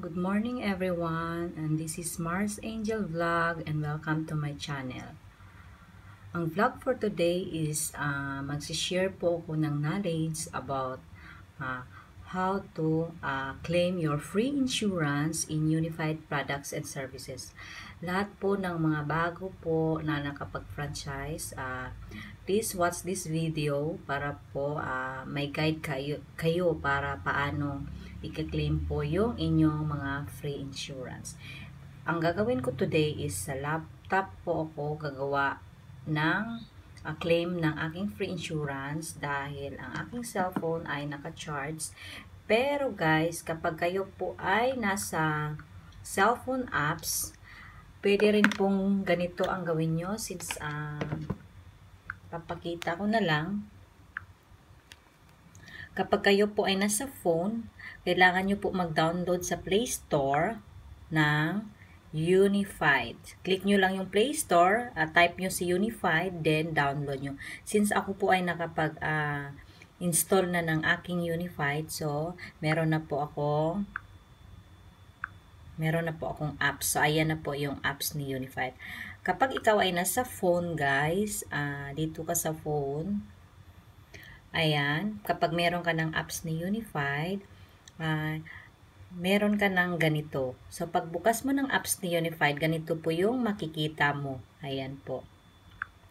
Good morning everyone and this is Mars Angel Vlog and welcome to my channel. Ang vlog for today is uh, magsishare po ako ng knowledge about uh, how to uh, claim your free insurance in Unified Products and Services. Lahat po ng mga bago po na nakapag-franchise, uh, please watch this video para po uh, may guide kayo, kayo para paano ika claim po yung inyong mga free insurance. Ang gagawin ko today is sa laptop po ako gagawa ng uh, claim ng aking free insurance dahil ang aking cellphone ay naka-charge. Pero guys, kapag kayo po ay nasa cellphone apps, pwede rin pong ganito ang gawin nyo since uh, papakita ko na lang Kapag kayo po ay nasa phone, kailangan nyo po mag-download sa Play Store ng Unified. Click nyo lang yung Play Store, uh, type nyo si Unified, then download nyo. Since ako po ay nakapag- uh, install na ng aking Unified. So, meron na po ako meron na po akong apps. So, ayan na po yung apps ni Unified. Kapag ikaw ay nasa phone, guys, uh, dito ka sa phone, Ayan, kapag meron ka ng apps ni Unified, uh, meron ka ng ganito. So, pagbukas mo ng apps ni Unified, ganito po yung makikita mo. Ayan po.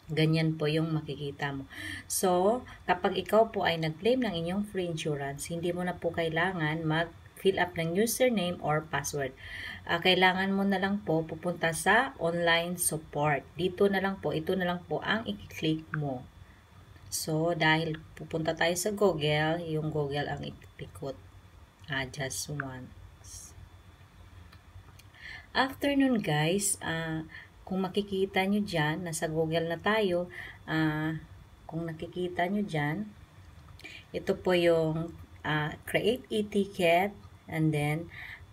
Ganyan po yung makikita mo. So, kapag ikaw po ay nag-claim ng inyong free insurance, hindi mo na po kailangan mag-fill up ng username or password. Uh, kailangan mo na lang po pupunta sa online support. Dito na lang po, ito na lang po ang i-click mo. So, dahil pupunta tayo sa Google, yung Google ang ipikot. Adjust ah, once. After nun guys, uh, kung makikita nyo dyan, nasa Google na tayo, uh, kung nakikita nyo dyan, ito po yung uh, create e-ticket and then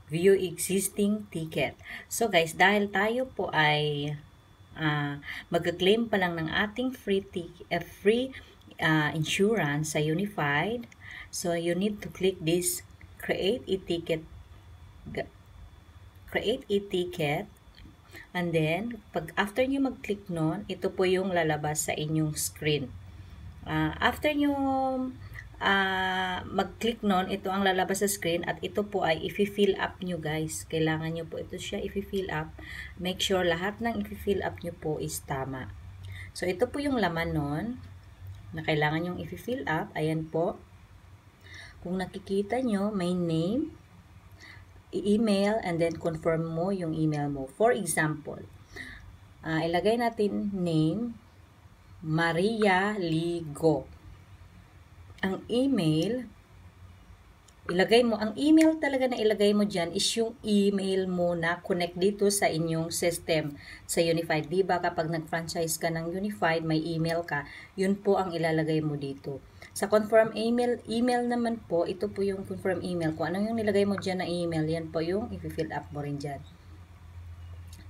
view existing ticket. So guys, dahil tayo po ay uh, magka-claim pa lang ng ating free, uh, free uh, insurance sa Unified. So, you need to click this create a ticket create a ticket and then pag after nyo mag-click noon, ito po yung lalabas sa inyong screen. Uh, after nyo uh, mag-click nun, ito ang lalabas sa screen at ito po ay i-fill up nyo guys. Kailangan nyo po ito siya i-fill up. Make sure lahat ng i-fill up nyo po is tama. So, ito po yung laman nun na kailangan yung i-fill up. Ayan po. Kung nakikita nyo, may name, email, and then confirm mo yung email mo. For example, uh, ilagay natin name, Maria Ligo ang email, ilagay mo, ang email talaga na ilagay mo diyan is yung email mo na connect dito sa inyong system sa Unified. 'di ba kapag nag-franchise ka ng Unified, may email ka, yun po ang ilalagay mo dito. Sa confirm email, email naman po, ito po yung confirm email. ko ano yung nilagay mo diyan na email, yan po yung i-fill up mo rin dyan.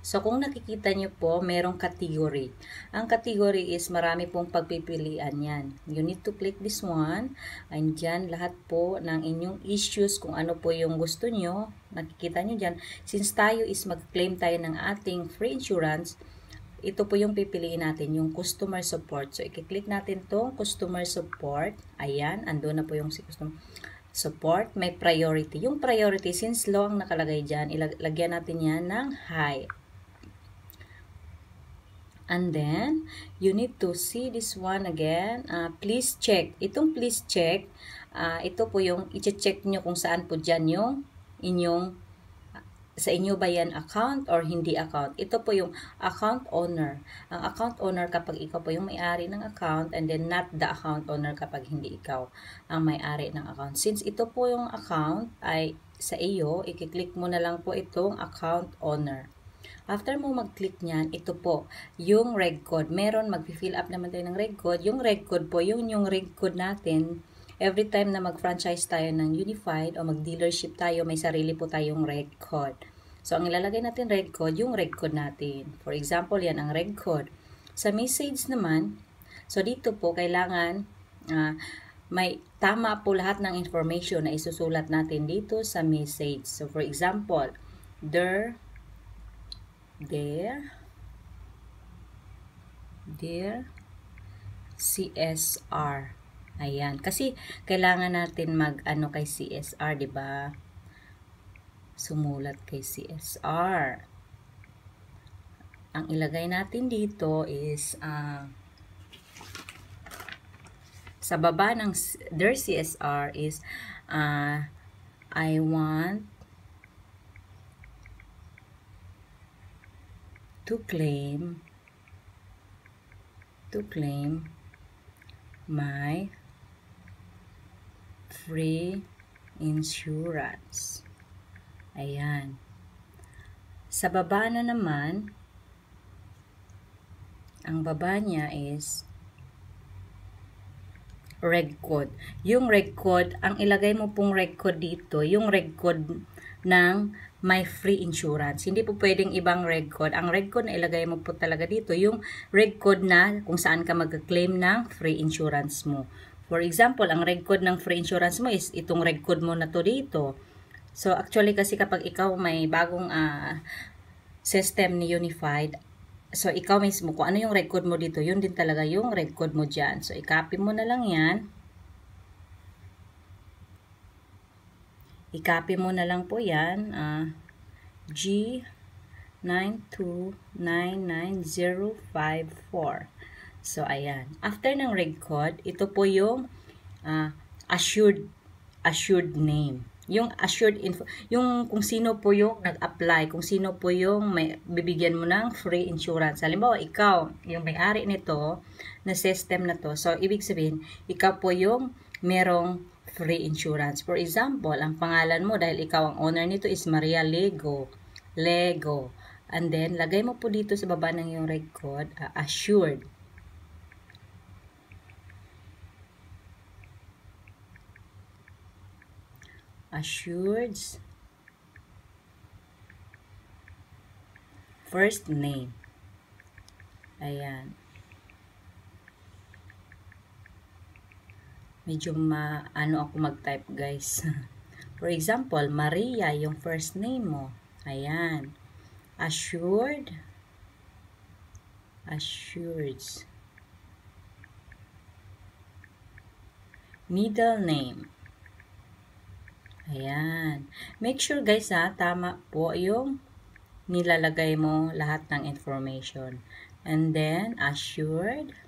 So, kung nakikita nyo po, merong category. Ang category is marami pong pagpipilian yan. You need to click this one. And Andyan lahat po ng inyong issues, kung ano po yung gusto nyo. Nakikita nyo dyan. Since tayo is mag-claim tayo ng ating free insurance, ito po yung pipiliin natin, yung customer support. So, i-click natin tong customer support. Ayan, ando na po yung si customer support, may priority. Yung priority, since low ang nakalagay dyan, ilagyan natin yan ng high. And then, you need to see this one again. Uh, please check. Itong please check, uh, ito po yung i-check nyo kung saan po dyan yung inyong, ah, sa inyo ba yan account or hindi account. Ito po yung account owner. Ang account owner kapag ikaw po yung may-ari ng account and then not the account owner kapag hindi ikaw ang may-ari ng account. Since ito po yung account ay sa iyo, i-click mo na lang po itong account owner. After mo mag-click niyan, ito po, yung reg code. Meron, mag-fill up naman tayo ng reg code. Yung reg code po, yung yung reg code natin, every time na mag-franchise tayo ng unified o mag-dealership tayo, may sarili po tayong reg code. So, ang ilalagay natin reg code, yung reg code natin. For example, yan ang reg code. Sa message naman, so dito po, kailangan uh, may tama po lahat ng information na isusulat natin dito sa message. So, for example, there there there CSR ayan kasi kailangan natin mag ano kay CSR di ba sumulat kay CSR ang ilagay natin dito is uh, sa baba ng their CSR is uh, I want to claim to claim my free insurance. Ayan. Sa baba na naman, ang baba niya is reg code. Yung reg code, ang ilagay mo pong reg code dito, yung reg code ng my free insurance. Hindi po pwedeng ibang red code. Ang red code na ilagay mo po talaga dito, yung red code na kung saan ka mag-claim ng free insurance mo. For example, ang red code ng free insurance mo is itong red code mo na to dito. So actually kasi kapag ikaw may bagong uh, system ni Unified, so ikaw mismo kung ano yung record mo dito, yun din talaga yung record mo dyan. So i-copy mo na lang yan. I-copy mo na lang po yan. Uh, ah, G9299054. So, ayan. After ng reg code, ito po yung uh, assured, assured name. Yung assured info, yung kung sino po yung nag-apply, kung sino po yung may, bibigyan mo ng free insurance. Halimbawa, ikaw, yung may-ari nito, na system na to. So, ibig sabihin, ikaw po yung merong free insurance. For example, ang pangalan mo dahil ikaw ang owner nito is Maria Lego. Lego. And then, lagay mo po dito sa baba ng iyong record, uh, assured. Assured. First name. Ayan. medyo maano ako mag-type guys. For example, Maria, yung first name mo. Ayan. Assured. Assured. Middle name. Ayan. Make sure guys ha, tama po yung nilalagay mo lahat ng information. And then, assured. Assured.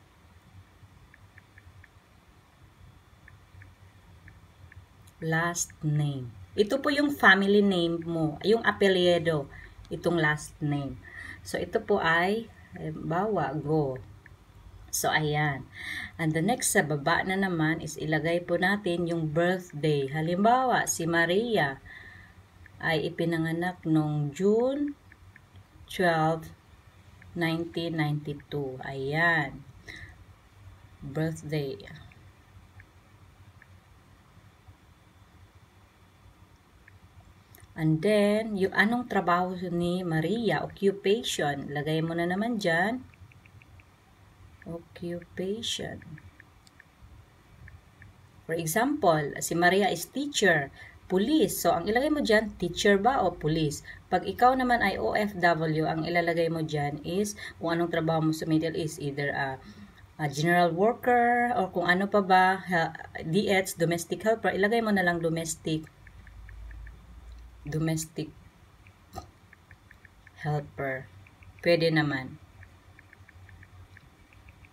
last name. Ito po yung family name mo, yung apelyido, itong last name. So, ito po ay, bawa, go. So, ayan. And the next sa baba na naman is ilagay po natin yung birthday. Halimbawa, si Maria ay ipinanganak noong June 12, 1992. Ayan. Birthday. And then, yung anong trabaho ni Maria? Occupation. Lagay mo na naman dyan. Occupation. For example, si Maria is teacher, police. So, ang ilagay mo dyan, teacher ba o police? Pag ikaw naman ay OFW, ang ilalagay mo dyan is kung anong trabaho mo sa Middle is Either a, a general worker or kung ano pa ba, DH, domestic helper. Ilagay mo na lang domestic helper domestic helper. Pwede naman.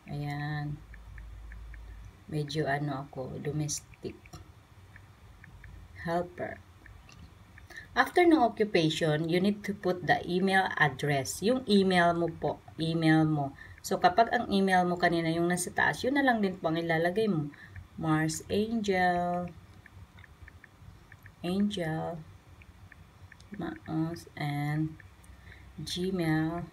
Ayan. Medyo ano ako, domestic helper. After ng occupation, you need to put the email address. Yung email mo po, email mo. So, kapag ang email mo kanina yung nasa taas, yun na lang din po ang ilalagay mo. Mars Angel. Angel maos and gmail.com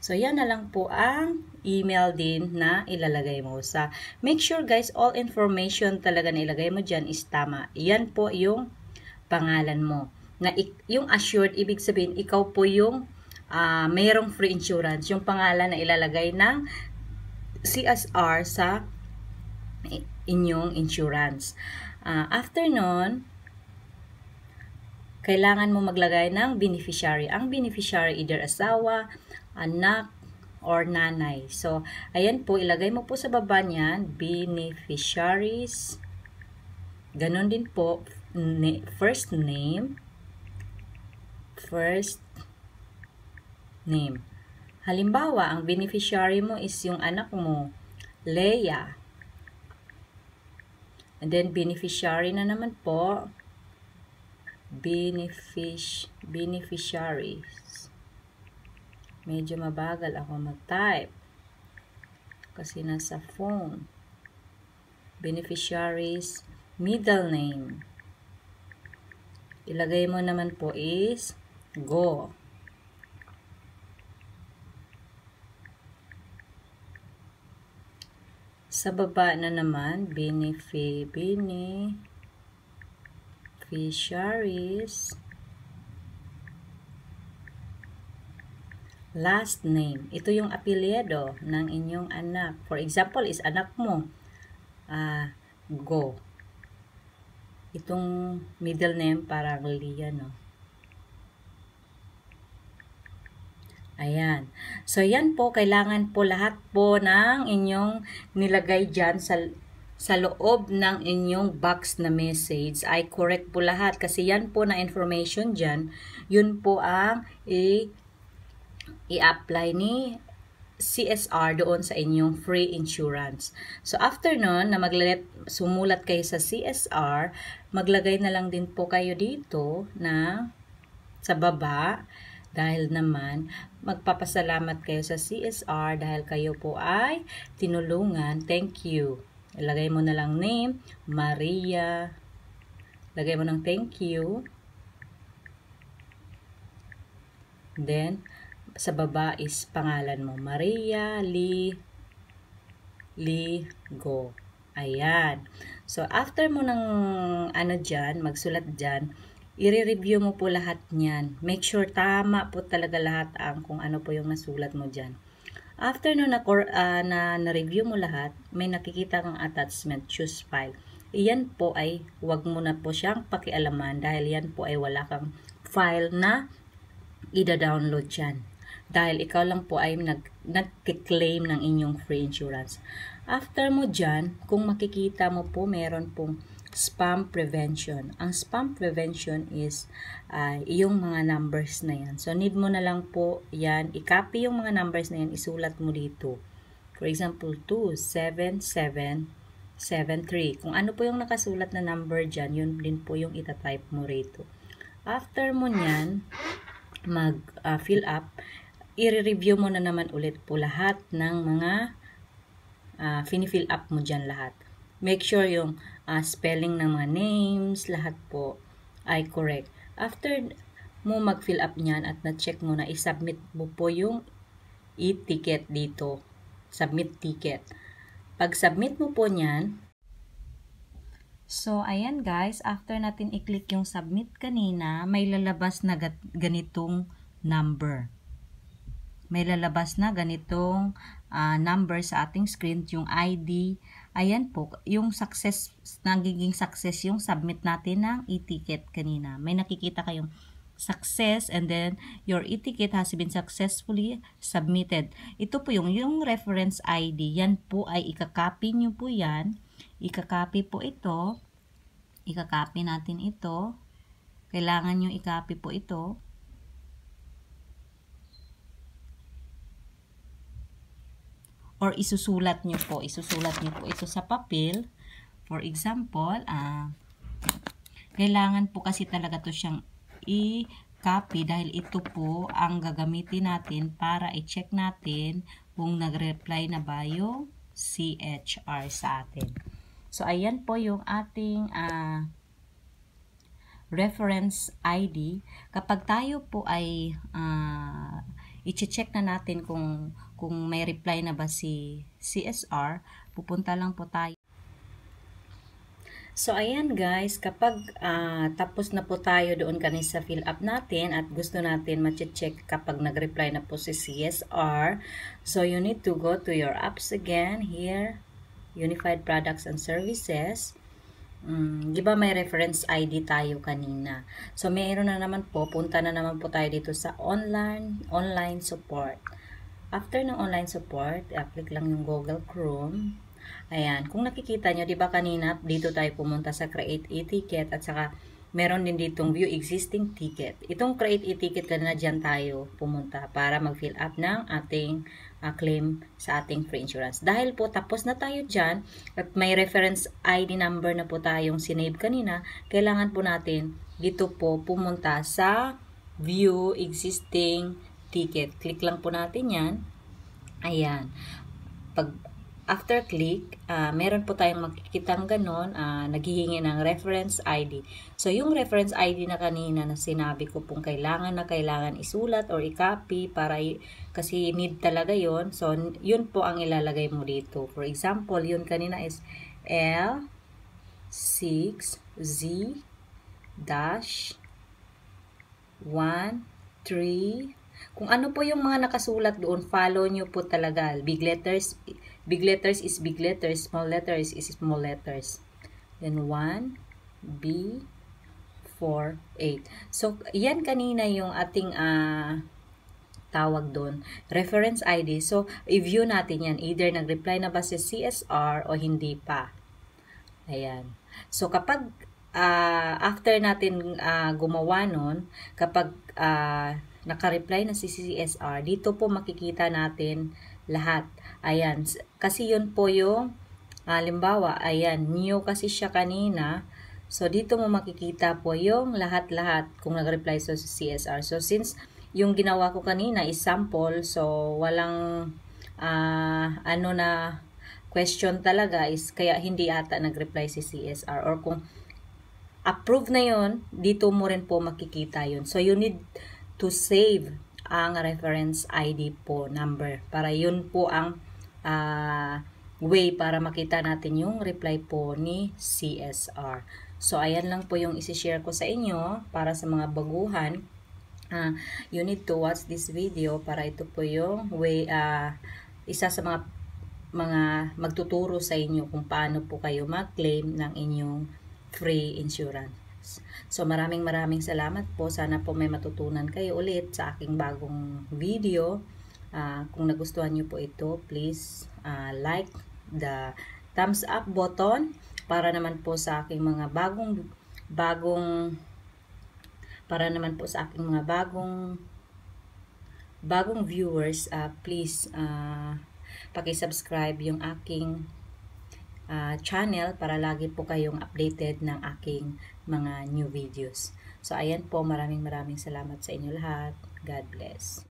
So, yan na lang po ang email din na ilalagay mo sa. Make sure guys, all information talaga na ilagay mo dyan is tama. Yan po yung pangalan mo. Na yung assured, ibig sabihin, ikaw po yung uh, mayroong free insurance. Yung pangalan na ilalagay ng CSR sa inyong insurance. Uh, after nun, kailangan mo maglagay ng beneficiary. Ang beneficiary, either asawa, anak, or nanay. So, ayan po, ilagay mo po sa baba niyan, beneficiaries, ganun din po, first name, first name. Halimbawa, ang beneficiary mo is yung anak mo, Leia. And then, beneficiary na naman po, benefic beneficiaries. Medyo mabagal ako mag-type kasi nasa phone. Beneficiaries, middle name. Ilagay mo naman po is go. Sa baba na naman, benefi, benefi, Fisheries. Last name. Ito yung apelyido ng inyong anak. For example, is anak mo. Uh, go. Itong middle name parang Lia, no? Ayan. So, yan po. Kailangan po lahat po ng inyong nilagay dyan sa sa loob ng inyong box na message ay correct po lahat kasi yan po na information dyan yun po ang i-apply ni CSR doon sa inyong free insurance. So, after nun, na maglalat, sumulat kayo sa CSR, maglagay na lang din po kayo dito na sa baba dahil naman magpapasalamat kayo sa CSR dahil kayo po ay tinulungan. Thank you. Ilagay mo na lang name, Maria. Lagay mo ng thank you. Then, sa baba is pangalan mo. Maria Lee Go. Ayan. So, after mo ng ano dyan, magsulat dyan, i-review mo po lahat niyan. Make sure tama po talaga lahat ang kung ano po yung nasulat mo dyan. After nun na, uh, na na-review mo lahat, may nakikita kang attachment, choose file. Iyan po ay wag mo na po siyang pakialaman dahil yan po ay wala kang file na ida-download dyan. Dahil ikaw lang po ay nag, nag-claim ng inyong free insurance. After mo dyan, kung makikita mo po, meron pong spam prevention. Ang spam prevention is uh, yung mga numbers na yan. So, need mo na lang po yan. I-copy yung mga numbers na yan. Isulat mo dito. For example, 27773. Kung ano po yung nakasulat na number dyan, yun din po yung itatype mo rito. After mo nyan, mag-fill ah, uh, up, i-review mo na naman ulit po lahat ng mga uh, finifill up mo dyan lahat. Make sure yung uh, spelling ng mga names, lahat po ay correct. After mo mag-fill up niyan at na-check mo na i-submit mo po yung e-ticket dito. Submit ticket. Pag submit mo po niyan, So, ayan guys, after natin i-click yung submit kanina, may lalabas na ganitong number. May lalabas na ganitong uh, number sa ating screen, yung ID, Ayan po, yung success, nagiging success yung submit natin ng e-ticket kanina. May nakikita kayong success and then your e-ticket has been successfully submitted. Ito po yung, yung reference ID. Yan po ay ikakopy nyo po yan. Ikakopy po ito. Ikakopy natin ito. Kailangan nyo ikopy po ito. or isusulat nyo po. Isusulat nyo po ito sa papel. For example, ah, kailangan po kasi talaga to siyang i-copy dahil ito po ang gagamitin natin para i-check natin kung nag-reply na ba yung CHR sa atin. So, ayan po yung ating ah, reference ID. Kapag tayo po ay uh, ah, i-check na natin kung kung may reply na ba si CSR, pupunta lang po tayo. So ayan guys, kapag uh, tapos na po tayo doon kanina sa fill up natin at gusto natin ma-check kapag nag-reply na po si CSR, so you need to go to your apps again here, Unified Products and Services. Mm, di ba may reference ID tayo kanina? So, mayroon na naman po. Punta na naman po tayo dito sa online, online support. After ng online support, i-click lang yung Google Chrome. Ayan, kung nakikita nyo, di ba kanina, dito tayo pumunta sa create a ticket at saka meron din ditong view existing ticket. Itong create a ticket kanina dyan tayo pumunta para mag-fill up ng ating uh, claim sa ating free insurance. Dahil po tapos na tayo dyan at may reference ID number na po tayong sinave kanina, kailangan po natin dito po pumunta sa view existing ticket. Click lang po natin yan. Ayan. Pag after click, uh, meron po tayong makikitang ganun, uh, ah, naghihingi ng reference ID. So, yung reference ID na kanina na sinabi ko pong kailangan na kailangan isulat or i-copy para kasi need talaga yon So, yun po ang ilalagay mo dito. For example, yun kanina is L 6 Z dash 1 3 kung ano po yung mga nakasulat doon, follow nyo po talaga. Big letters, big letters is big letters, small letters is small letters. Then 1, B, 4, 8. So, yan kanina yung ating uh, tawag doon, reference ID. So, i-view natin yan. Either nag-reply na ba si CSR o hindi pa. Ayan. So, kapag uh, after natin uh, gumawa nun, kapag uh, Naka-reply na si CSR. Dito po makikita natin lahat. Ayan. Kasi yun po yung halimbawa. Ah, ayan. New kasi siya kanina. So, dito mo makikita po yung lahat-lahat kung nag-reply sa si CSR. So, since yung ginawa ko kanina is sample. So, walang uh, ano na question talaga is kaya hindi ata nag-reply si CSR or kung approve na yon dito mo rin po makikita yon so you need to save ang reference ID po number. Para yun po ang uh, way para makita natin yung reply po ni CSR. So, ayan lang po yung isi-share ko sa inyo para sa mga baguhan. Uh, you need to watch this video para ito po yung way, uh, isa sa mga mga magtuturo sa inyo kung paano po kayo mag-claim ng inyong free insurance. So maraming maraming salamat po. Sana po may matutunan kayo ulit sa aking bagong video. Uh, kung nagustuhan nyo po ito, please uh, like the thumbs up button para naman po sa aking mga bagong bagong para naman po sa aking mga bagong bagong viewers, uh, please uh, paki-subscribe yung aking uh, channel para lagi po kayong updated ng aking mga new videos. So, ayan po. Maraming maraming salamat sa inyo lahat. God bless.